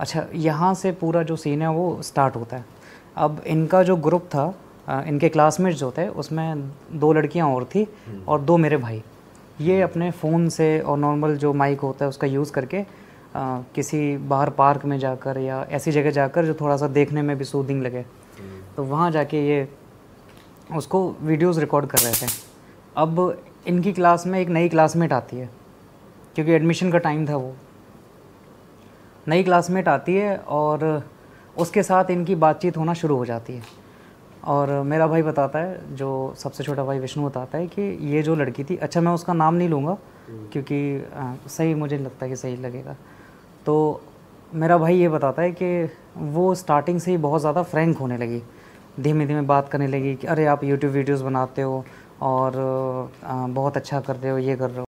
अच्छा यहाँ से पूरा जो सीन है वो स्टार्ट होता है अब इनका जो ग्रुप था इनके क्लासमेट्स जो थे उसमें दो लड़कियाँ और थी हम्म। और दो मेरे भाई ये हम्म। अपने फ़ोन से और नॉर्मल जो माइक होता है उसका यूज़ करके आ, किसी बाहर पार्क में जाकर या ऐसी जगह जाकर जो थोड़ा सा देखने में भी सूदिंग लगे हम्म। तो वहाँ जाके ये उसको वीडियोस रिकॉर्ड कर रहे थे अब इनकी क्लास में एक नई क्लासमेट आती है क्योंकि एडमिशन का टाइम था वो नई क्लासमेट आती है और उसके साथ इनकी बातचीत होना शुरू हो जाती है और मेरा भाई बताता है जो सबसे छोटा भाई विष्णु बताता है कि ये जो लड़की थी अच्छा मैं उसका नाम नहीं लूँगा क्योंकि आ, सही मुझे लगता है कि सही लगेगा तो मेरा भाई ये बताता है कि वो स्टार्टिंग से ही बहुत ज़्यादा फ्रेंक होने लगी धीमे धीमे बात करने लगी कि अरे आप यूट्यूब वीडियोस बनाते हो और आ, बहुत अच्छा कर रहे हो ये कर रहे हो